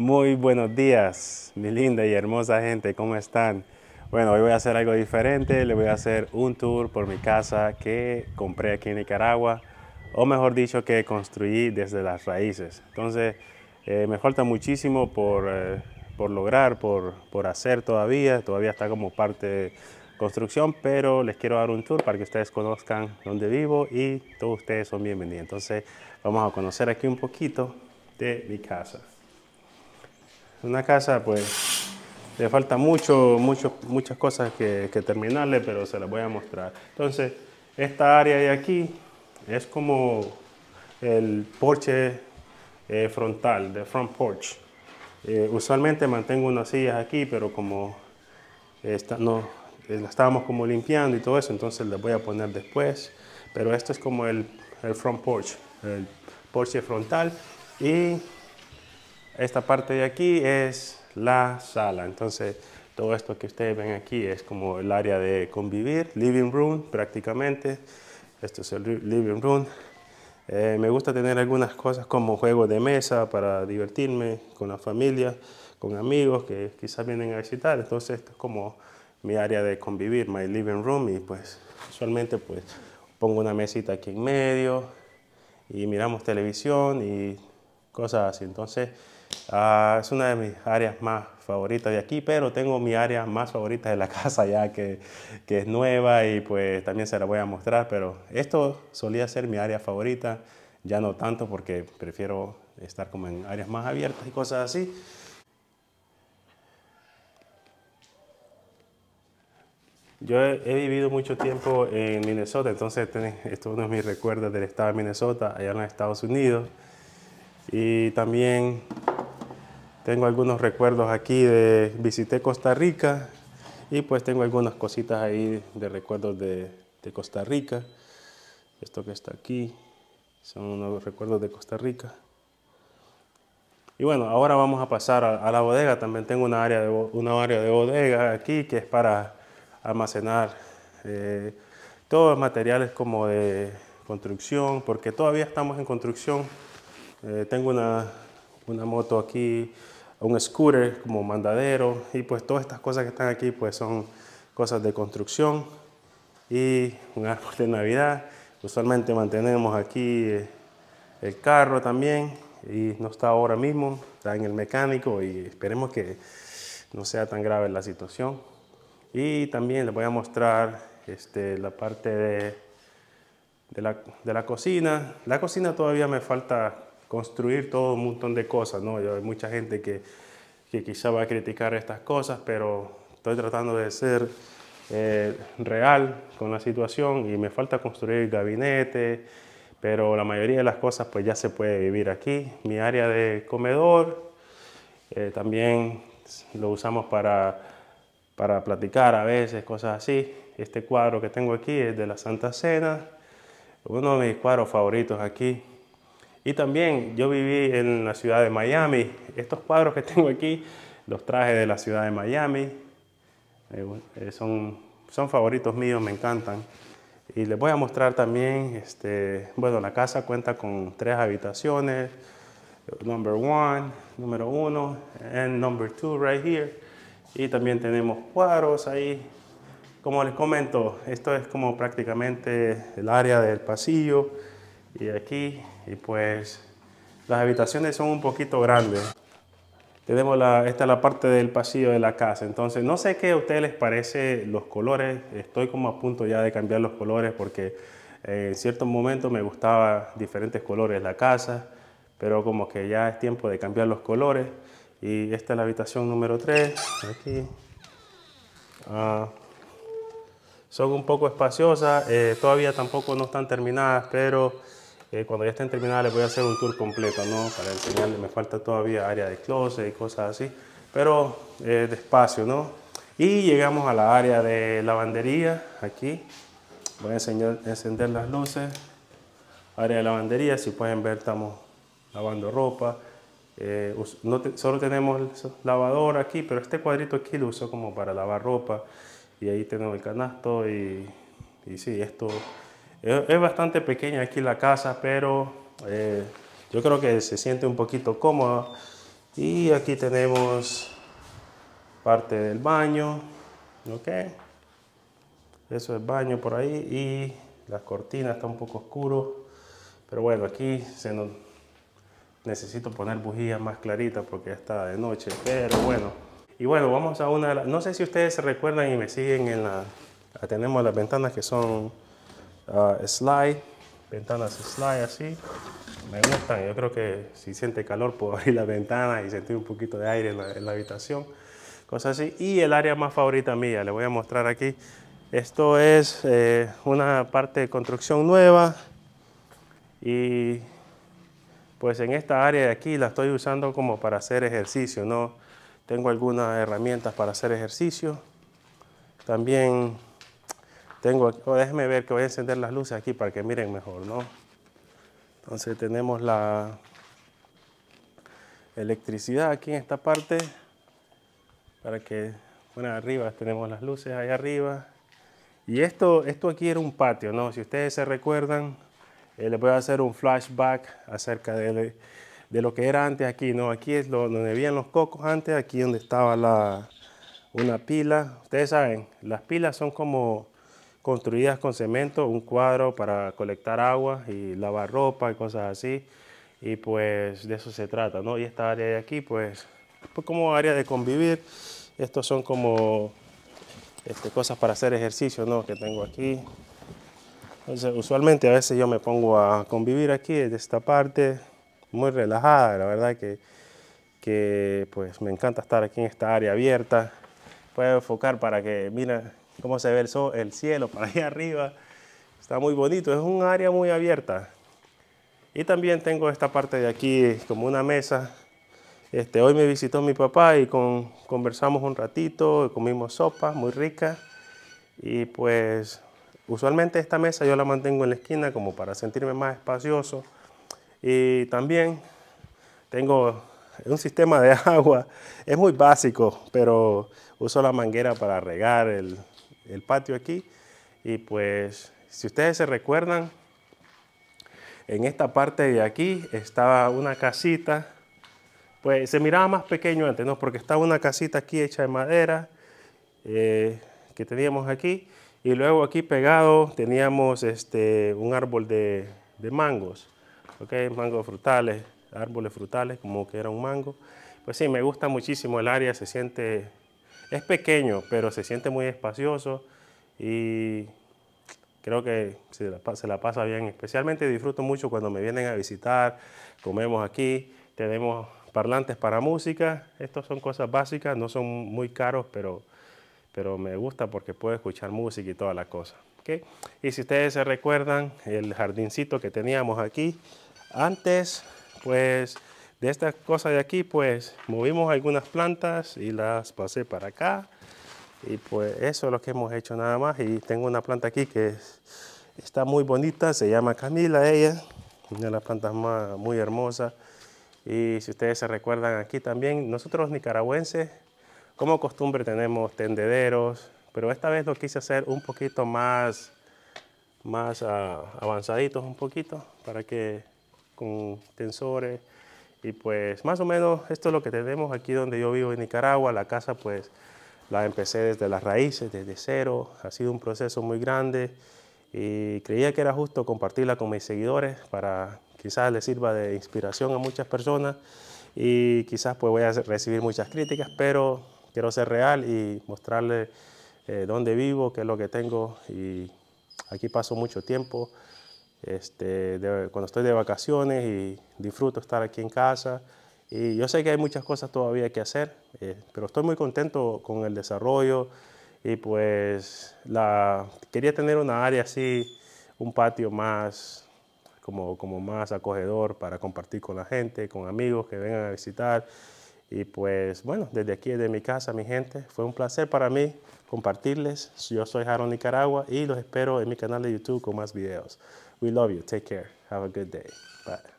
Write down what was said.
Muy buenos días, mi linda y hermosa gente, ¿cómo están? Bueno, hoy voy a hacer algo diferente, le voy a hacer un tour por mi casa que compré aquí en Nicaragua, o mejor dicho, que construí desde las raíces. Entonces, eh, me falta muchísimo eh, por, lograr, por, por hacer todavía, todavía está como parte de construcción, pero les quiero dar un tour para que ustedes conozcan dónde vivo y todos ustedes son bienvenidos. Entonces, vamos a conocer aquí un poquito de mi casa. Una casa, pues, le falta mucho, mucho muchas cosas que, terminarle, pero se las voy a mostrar. Entonces, esta área de aquí es como el porche eh, frontal, de front porch. Eh, usualmente mantengo unas sillas aquí, pero como esta, no, eh, estábamos como limpiando y todo eso, entonces las voy a poner después. Pero esto es como el, el front porch, el porche frontal. Y esta parte de aquí es la sala, entonces todo esto que ustedes ven aquí es como el área de convivir, living room prácticamente. Esto es el living room. Eh, me gusta tener algunas cosas como juego de mesa para divertirme con la familia, con amigos que quizás vienen a visitar. Entonces esto es como mi área de convivir, my living room. Y pues usualmente pues pongo una mesita aquí en medio y miramos televisión y cosas así. Entonces Ah, es una de mis áreas más favoritas de aquí, pero tengo mi área más favorita de la casa ya que, que, es nueva y pues también se la voy a mostrar, pero esto solía ser mi área favorita, ya no tanto porque prefiero estar como en áreas más abiertas y cosas así. Yo he, he vivido mucho tiempo en Minnesota, entonces esto es uno de mis recuerdos del estado de Minnesota, allá en los Estados Unidos. Y también tengo algunos recuerdos aquí de visité Costa Rica y pues tengo algunas cositas ahí de recuerdos de, de Costa Rica. Esto que está aquí son unos recuerdos de Costa Rica. Y bueno, ahora vamos a pasar a, la bodega. También tengo una área, de, una área de bodega aquí que es para almacenar eh, todos los materiales como de construcción, porque todavía estamos en construcción. Eh, tengo una, una moto aquí, un scooter como mandadero y pues todas estas cosas que están aquí pues son cosas de construcción y un árbol de Navidad. Usualmente mantenemos aquí eh, el carro también y no está ahora mismo, está en el mecánico y esperemos que no sea tan grave la situación. Y también les voy a mostrar este, la parte de, la, de la cocina. La cocina todavía me falta construir todo un montón de cosas, ¿no? Hay mucha gente que, que quizá va a criticar estas cosas, pero estoy tratando de ser eh, real con la situación y me falta construir el gabinete, pero la mayoría de las cosas pues ya se puede vivir aquí. Mi área de comedor eh, también lo usamos para, para platicar a veces, cosas así. Este cuadro que tengo aquí es de la Santa Cena, uno de mis cuadros favoritos aquí. Y también yo viví en la ciudad de Miami. Estos cuadros que tengo aquí los traje de la ciudad de Miami. Eh, eh, son, son favoritos míos, me encantan. Y les voy a mostrar también, este, bueno, la casa cuenta con tres habitaciones. Number one, número uno, and number two right here. Y también tenemos cuadros ahí. Como les comento, esto es como prácticamente el área del pasillo y aquí. Y pues las habitaciones son un poquito grandes. Tenemos la, esta la parte del pasillo de la casa. Entonces, no sé qué a ustedes les parece los colores. Estoy como a punto ya de cambiar los colores porque eh, en ciertos momentos me gustaba diferentes colores la casa, pero como que ya es tiempo de cambiar los colores. Y esta es la habitación número 3, aquí. Ah, son un poco espaciosas, eh, todavía tampoco no están terminadas, pero eh, cuando ya estén terminadas les voy a hacer un tour completo, ¿no? Para enseñarles, me falta todavía área de closet y cosas así, pero eh, despacio, ¿no? Y llegamos a la área de lavandería, aquí. Voy a enseñar, encender las luces. Área de lavandería, si pueden ver, estamos lavando ropa. Eh, no solo tenemos lavador aquí, pero este cuadrito aquí lo uso como para lavar ropa. Y ahí tenemos el canasto y, y sí, esto es, bastante pequeña aquí la casa, pero eh, yo creo que se siente un poquito cómoda. Y aquí tenemos parte del baño, ¿ok? Eso es baño por ahí y las cortinas está un poco oscuro. Pero bueno, aquí se nos... necesito poner bujías más claritas porque está de noche, pero bueno. Y bueno, vamos a una No sé si ustedes se recuerdan y me siguen en la... Tenemos las ventanas que son Ah, slide, ventanas slide así. Me gustan, yo creo que si siente calor puedo abrir la ventana y sentir un poquito de aire en la, habitación, cosas así. Y el área más favorita mía, le voy a mostrar aquí. Esto es eh, una parte de construcción nueva y pues en esta área de aquí la estoy usando como para hacer ejercicio, ¿no? Tengo algunas herramientas para hacer ejercicio. También tengo aquí, oh, déjenme ver que voy a encender las luces aquí para que miren mejor, ¿no? Entonces tenemos la electricidad aquí en esta parte para que, bueno, arriba tenemos las luces ahí arriba. Y esto, esto aquí era un patio, ¿no? Si ustedes se recuerdan, eh, les voy a hacer un flashback acerca de, lo que era antes aquí, ¿no? Aquí es donde habían los cocos antes, aquí donde estaba la, una pila. Ustedes saben, las pilas son como construidas con cemento, un cuadro para colectar agua y lavar ropa y cosas así. Y pues de eso se trata, ¿no? Y esta área de aquí, pues, pues como área de convivir. Estos son como este, cosas para hacer ejercicio, ¿no? Que tengo aquí. Entonces, usualmente a veces yo me pongo a convivir aquí de esta parte, muy relajada, la verdad que, que pues me encanta estar aquí en esta área abierta. Puedo enfocar para que, mira, cómo se ve el, cielo para allá arriba. Está muy bonito, es un área muy abierta. Y también tengo esta parte de aquí como una mesa. Este, hoy me visitó mi papá y conversamos un ratito, comimos sopa muy rica. Y pues usualmente esta mesa yo la mantengo en la esquina como para sentirme más espacioso. Y también tengo un sistema de agua. Es muy básico, pero uso la manguera para regar el, el patio aquí. Y pues, si ustedes se recuerdan, en esta parte de aquí estaba una casita. Pues se miraba más pequeño antes, ¿no? Porque estaba una casita aquí hecha de madera eh, que teníamos aquí. Y luego aquí pegado teníamos este, un árbol de, de mangos, ¿ok? Mangos frutales, árboles frutales, como que era un mango. Pues sí, me gusta muchísimo el área, se siente es pequeño, pero se siente muy espacioso y creo que se la, pasa bien. Especialmente disfruto mucho cuando me vienen a visitar, comemos aquí, tenemos parlantes para música. Estas son cosas básicas, no son muy caros, pero, pero me gusta porque puedo escuchar música y toda la cosa. ¿okay? Y si ustedes se recuerdan, el jardincito que teníamos aquí, antes pues de esta cosa de aquí, pues movimos algunas plantas y las pasé para acá. Y pues eso es lo que hemos hecho nada más. Y tengo una planta aquí que está muy bonita, se llama Camila ella. Una de las plantas más, muy hermosas. Y si ustedes se recuerdan aquí también, nosotros nicaragüenses, como costumbre tenemos tendederos, pero esta vez lo quise hacer un poquito más, más ah, avanzaditos un poquito, para que con tensores, y pues más o menos esto es lo que tenemos aquí donde yo vivo en Nicaragua. La casa pues la empecé desde las raíces, desde cero. Ha sido un proceso muy grande y creía que era justo compartirla con mis seguidores para quizás les sirva de inspiración a muchas personas y quizás pues voy a recibir muchas críticas, pero quiero ser real y mostrarles eh, dónde vivo, qué es lo que tengo y aquí paso mucho tiempo este, cuando estoy de vacaciones y disfruto estar aquí en casa. Y yo sé que hay muchas cosas todavía que hacer, eh, pero estoy muy contento con el desarrollo y pues quería tener una área así, un patio más como, más acogedor para compartir con la gente, con amigos que vengan a visitar. Y pues bueno, desde aquí, de mi casa, mi gente, fue un placer para mí compartirles. Yo soy Jaron Nicaragua y los espero en mi canal de YouTube con más videos. We love you. Take care. Have a good day. Bye.